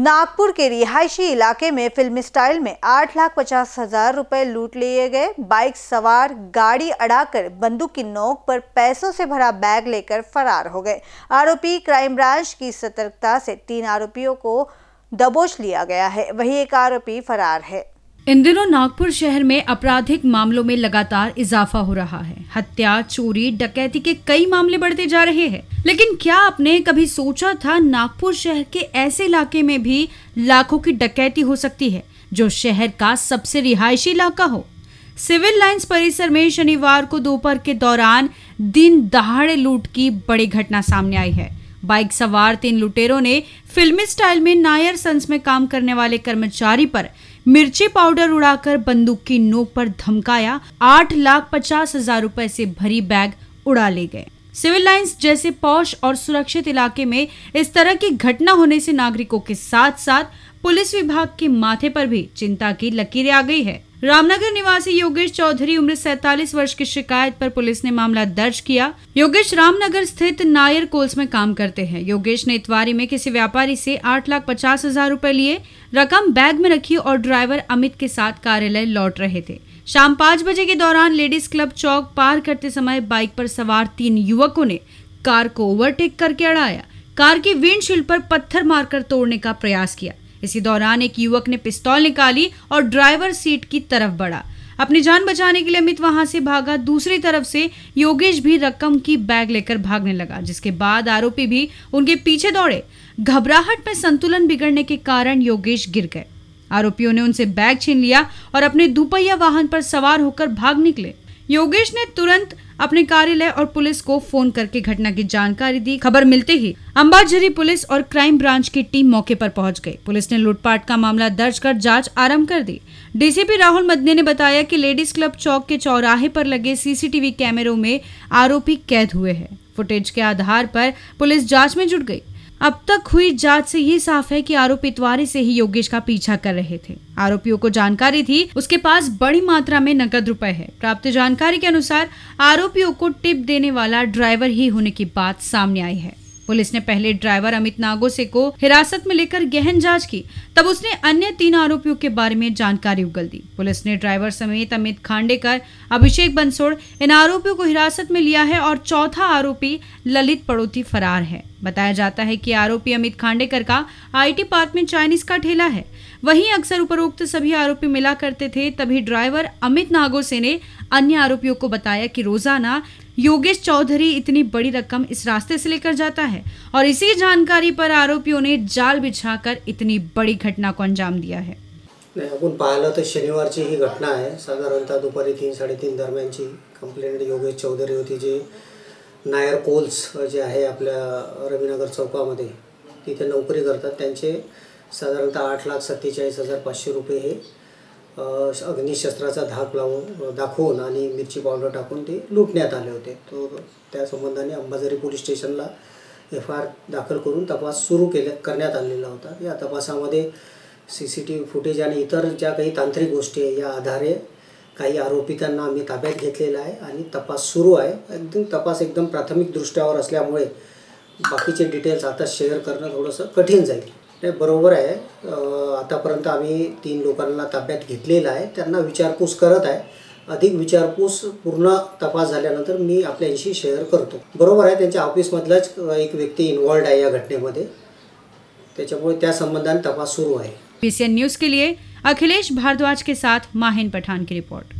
नागपुर के रिहायशी इलाके में फिल्म स्टाइल में आठ लाख पचास हजार रुपए लूट लिए गए बाइक सवार गाड़ी अड़ाकर बंदूक की नोक पर पैसों से भरा बैग लेकर फरार हो गए आरोपी क्राइम ब्रांच की सतर्कता से तीन आरोपियों को दबोच लिया गया है वही एक आरोपी फरार है इन दिनों नागपुर शहर में आपराधिक मामलों में लगातार इजाफा हो रहा है हत्या चोरी डकैती के कई मामले बढ़ते जा रहे हैं लेकिन क्या आपने कभी सोचा था नागपुर शहर के ऐसे इलाके में भी लाखों की डकैती हो सकती है जो शहर का सबसे रिहायशी इलाका हो सिविल लाइंस परिसर में शनिवार को दोपहर के दौरान दिन दहाड़े लूट की बड़ी घटना सामने आई है बाइक सवार तीन लुटेरों ने फिल्मी स्टाइल में नायर सन्स में काम करने वाले कर्मचारी पर मिर्ची पाउडर उड़ाकर बंदूक की नोक पर धमकाया आठ लाख पचास हजार रूपए से भरी बैग उड़ा ले गए सिविल लाइंस जैसे पौष और सुरक्षित इलाके में इस तरह की घटना होने से नागरिकों के साथ साथ पुलिस विभाग के माथे पर भी चिंता की लकीरें आ गई है रामनगर निवासी योगेश चौधरी उम्र 47 वर्ष की शिकायत पर पुलिस ने मामला दर्ज किया योगेश रामनगर स्थित नायर कोल्स में काम करते हैं योगेश ने इतवारी में किसी व्यापारी से आठ लाख पचास हजार रूपए लिए रकम बैग में रखी और ड्राइवर अमित के साथ कार्यालय लौट रहे थे शाम पाँच बजे के दौरान लेडीज क्लब चौक पार करते समय बाइक पर सवार तीन युवकों ने कार को ओवरटेक करके अड़ाया कार की विंडशील्ड पर पत्थर मारकर तोड़ने का प्रयास किया इसी दौरान एक युवक ने पिस्तौल निकाली और ड्राइवर सीट की तरफ बढ़ा अपनी जान बचाने के लिए अमित वहां से भागा दूसरी तरफ से योगेश भी रकम की बैग लेकर भागने लगा जिसके बाद आरोपी भी उनके पीछे दौड़े घबराहट में संतुलन बिगड़ने के कारण योगेश गिर गए आरोपियों ने उनसे बैग छीन लिया और अपने दुपहिया वाहन पर सवार होकर भाग निकले योगेश ने तुरंत अपने कार्यालय और पुलिस को फोन करके घटना की जानकारी दी खबर मिलते ही अम्बाझरी पुलिस और क्राइम ब्रांच की टीम मौके पर पहुंच गई पुलिस ने लूटपाट का मामला दर्ज कर जांच आरंभ कर दी डीसीपी राहुल मदने ने बताया कि लेडीज क्लब चौक के चौराहे पर लगे सीसीटीवी कैमरों में आरोपी कैद हुए हैं फुटेज के आधार पर पुलिस जांच में जुट गई अब तक हुई जांच से ये साफ है कि आरोपी इतवारी से ही योगेश का पीछा कर रहे थे आरोपियों को जानकारी थी उसके पास बड़ी मात्रा में नकद रुपए है प्राप्त जानकारी के अनुसार आरोपियों को टिप देने वाला ड्राइवर ही होने की बात सामने आई है पुलिस ने पहले ड्राइवर अमित नागोसे को हिरासत में लेकर गहन जांच की तब उसने अन्य तीन आरोपियों के बारे में जानकारी उगल दी पुलिस ने ड्राइवर समेत अमित खांडेकर अभिषेक बंसोड़ इन आरोपियों को हिरासत में लिया है और चौथा आरोपी ललित पड़ोती फरार है बताया जाता है कि आरोपी अमित खांडेकर का आईटी पार्क में चाइनीज का ठेला है वहीं अक्सर उपरोक्त सभी आरोपी मिला करते थे तभी ड्राइवर अमित नागोसे ने अन्य आरोपियों को बताया कि रोजाना योगेश चौधरी इतनी बड़ी रकम इस रास्ते से लेकर जाता है और इसी जानकारी पर आरोपियों ने जाल बिछाकर इतनी बड़ी घटना को अंजाम दिया है अपन पाला तो शनिवार की ही घटना है साधारणतः दुपारी तीन साढ़े तीन दरमियान की कंप्लेंट योगेश चौधरी होती जी नायर कोल्स जे है अपने रविनगर चौका मधे तिथे नौकरी करता त्यांचे साधारणतः आठ लाख सत्तेच हजार पाचशे रुपये हे अग्निशस्त्राचा धाक लावून दाखवून आणि मिरची पावडर टाकून ते लुटण्यात आले होते तो त्या संबंधाने अंबाझरी पोलीस स्टेशनला एफ आर दाखल करून तपास सुरू केले करण्यात आलेला होता या तपासामध्ये C C T V footage आणि इतर ज्या काही तांत्रिक गोष्टी आहे या आधारे काही आरोपितांना आम्ही ताब्यात घेतलेला आहे आणि तपास सुरू आहे एकदम तपास एकदम प्राथमिक दृष्ट्यावर असल्यामुळे बाकीचे डिटेल्स आता शेअर करणं थोडंसं कठीण जाईल नाही बरोबर आहे आतापर्यंत आम्ही तीन लोकांना ताब्यात घेतलेला आहे त्यांना विचारपूस करत आहे अधिक विचारपूस पूर्ण तपास झाल्यानंतर मी आपल्याशी शेअर करतो बरोबर आहे त्यांच्या ऑफिसमधलाच एक व्यक्ती इन्वॉल्ड आहे या घटनेमध्ये त्याच्यामुळे त्या संबंधाने तपास सुरू आहे सी एन न्यूज के लिए अखिलेश भारद्वाज के साथ माहिन पठान की रिपोर्ट